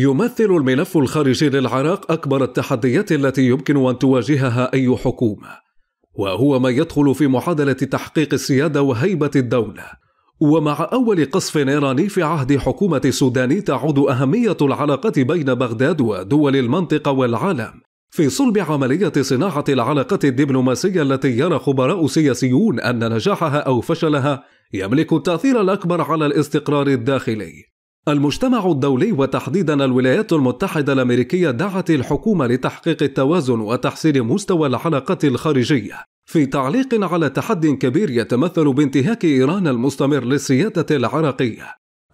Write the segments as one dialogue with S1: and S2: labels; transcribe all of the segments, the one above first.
S1: يمثل الملف الخارجي للعراق أكبر التحديات التي يمكن أن تواجهها أي حكومة، وهو ما يدخل في معادلة تحقيق السيادة وهيبة الدولة. ومع أول قصف إيراني في عهد حكومة السودان تعود أهمية العلاقة بين بغداد ودول المنطقة والعالم في صلب عملية صناعة العلاقة الدبلوماسية التي يرى خبراء سياسيون أن نجاحها أو فشلها يملك التأثير الأكبر على الاستقرار الداخلي. المجتمع الدولي وتحديدا الولايات المتحدة الأمريكية دعت الحكومة لتحقيق التوازن وتحسين مستوى العلاقات الخارجية في تعليق على تحد كبير يتمثل بانتهاك إيران المستمر للسيادة العراقية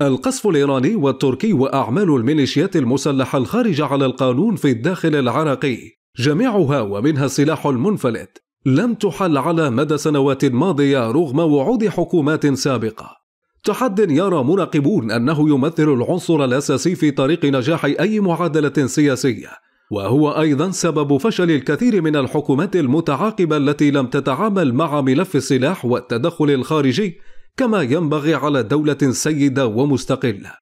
S1: القصف الإيراني والتركي وأعمال الميليشيات المسلحة الخارجة على القانون في الداخل العراقي جميعها ومنها السلاح المنفلت لم تحل على مدى سنوات ماضية رغم وعود حكومات سابقة تحد يرى مراقبون أنه يمثل العنصر الأساسي في طريق نجاح أي معادلة سياسية وهو أيضا سبب فشل الكثير من الحكومات المتعاقبة التي لم تتعامل مع ملف السلاح والتدخل الخارجي كما ينبغي على دولة سيدة ومستقلة.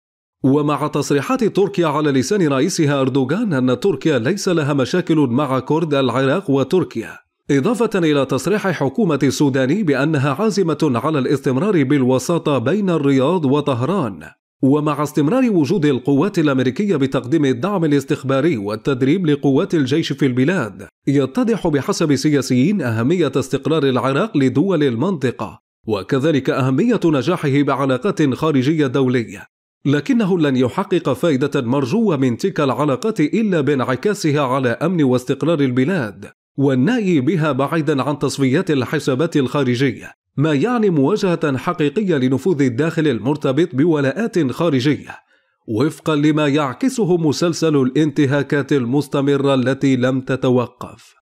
S1: ومع تصريحات تركيا على لسان رئيسها أردوغان أن تركيا ليس لها مشاكل مع كرد العراق وتركيا، إضافة إلى تصريح حكومة السودان بأنها عازمة على الاستمرار بالوساطة بين الرياض وطهران ومع استمرار وجود القوات الأمريكية بتقديم الدعم الاستخباري والتدريب لقوات الجيش في البلاد يتضح بحسب سياسيين أهمية استقرار العراق لدول المنطقة وكذلك أهمية نجاحه بعلاقات خارجية دولية لكنه لن يحقق فائدة مرجوة من تلك العلاقات إلا بانعكاسها على أمن واستقرار البلاد والنأي بها بعيدا عن تصفيات الحسابات الخارجية ما يعني مواجهة حقيقية لنفوذ الداخل المرتبط بولاءات خارجية وفقا لما يعكسه مسلسل الانتهاكات المستمرة التي لم تتوقف